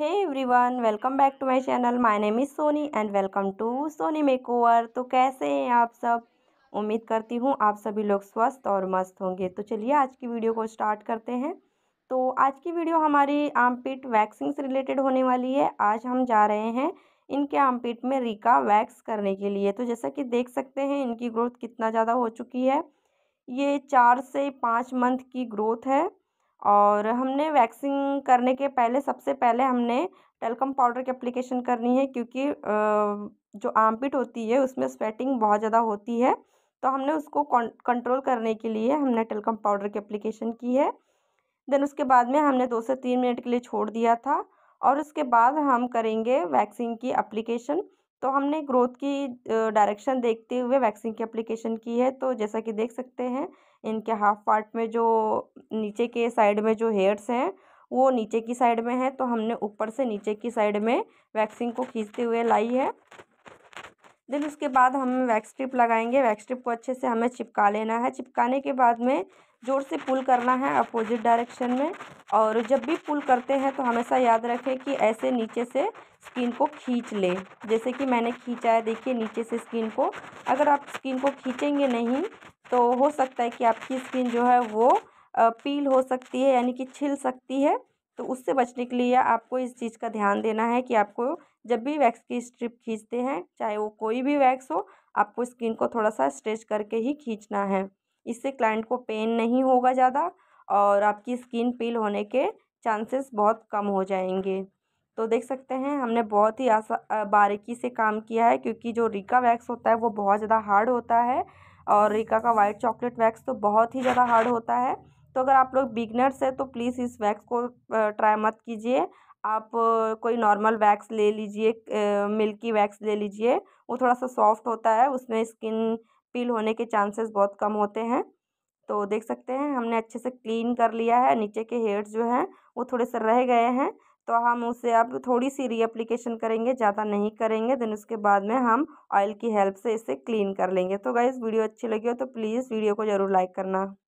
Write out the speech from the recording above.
hey one welcome back to my channel my name is Soni and welcome to Soni makeover तो कैसे हैं आप सब उम्मीद करती हूँ आप सभी लोग स्वस्थ और मस्त होंगे तो चलिए आज की वीडियो को स्टार्ट करते हैं तो आज की वीडियो हमारी आमपीट वैक्सिंग से रिलेटेड होने वाली है आज हम जा रहे हैं इनके आमपीट में रिका वैक्स करने के लिए तो जैसा कि देख सकते हैं इनकी ग्रोथ कितना ज़्यादा हो चुकी है ये चार से पाँच मंथ की ग्रोथ है और हमने वैक्सिंग करने के पहले सबसे पहले हमने टेलकम पाउडर की अप्लीकेशन करनी है क्योंकि जो आमपिट होती है उसमें स्वेटिंग बहुत ज़्यादा होती है तो हमने उसको कंट्रोल करने के लिए हमने टेलकम पाउडर की अप्लीकेशन की है देन उसके बाद में हमने दो से तीन मिनट के लिए छोड़ दिया था और उसके बाद हम करेंगे वैक्सीन की अप्लीकेशन तो हमने ग्रोथ की डायरेक्शन देखते हुए वैक्सिंग की अप्लीकेशन की है तो जैसा कि देख सकते हैं इनके हाफ पार्ट में जो नीचे के साइड में जो हेयर्स हैं वो नीचे की साइड में है तो हमने ऊपर से नीचे की साइड में वैक्सिंग को खींचते हुए लाई है देन उसके बाद हम वैक्स ट्रिप लगाएंगे वैक्स ट्रिप को अच्छे से हमें चिपका लेना है चिपकाने के बाद में ज़ोर से पुल करना है अपोजिट डायरेक्शन में और जब भी पुल करते हैं तो हमेशा याद रखें कि ऐसे नीचे से स्किन को खींच लें जैसे कि मैंने खींचा है देखिए नीचे से स्किन को अगर आप स्किन को खींचेंगे नहीं तो हो सकता है कि आपकी स्किन जो है वो पील हो सकती है यानी कि छिल सकती है तो उससे बचने के लिए आपको इस चीज़ का ध्यान देना है कि आपको जब भी वैक्स की स्ट्रिप खींचते हैं चाहे वो कोई भी वैक्स हो आपको स्किन को थोड़ा सा स्ट्रेच करके ही खींचना है इससे क्लाइंट को पेन नहीं होगा ज़्यादा और आपकी स्किन पील होने के चांसेस बहुत कम हो जाएंगे तो देख सकते हैं हमने बहुत ही आसा बारीकी से काम किया है क्योंकि जो रिका वैक्स होता है वो बहुत ज़्यादा हार्ड होता है और रिका का वाइट चॉकलेट वैक्स तो बहुत ही ज़्यादा हार्ड होता है तो अगर आप लोग बिगनर्स हैं तो प्लीज़ इस वैक्स को ट्राई मत कीजिए आप कोई नॉर्मल वैक्स ले लीजिए मिल्की वैक्स ले लीजिए वो थोड़ा सा सॉफ्ट होता है उसमें स्किन पील होने के चांसेस बहुत कम होते हैं तो देख सकते हैं हमने अच्छे से क्लीन कर लिया है नीचे के हेयर्स जो हैं वो थोड़े से रह गए हैं तो हम उसे अब थोड़ी सी रीअप्लीकेशन करेंगे ज़्यादा नहीं करेंगे देन उसके बाद में हम ऑयल की हेल्प से इसे क्लीन कर लेंगे तो गाइज़ वीडियो अच्छी लगी हो तो प्लीज़ वीडियो को ज़रूर लाइक करना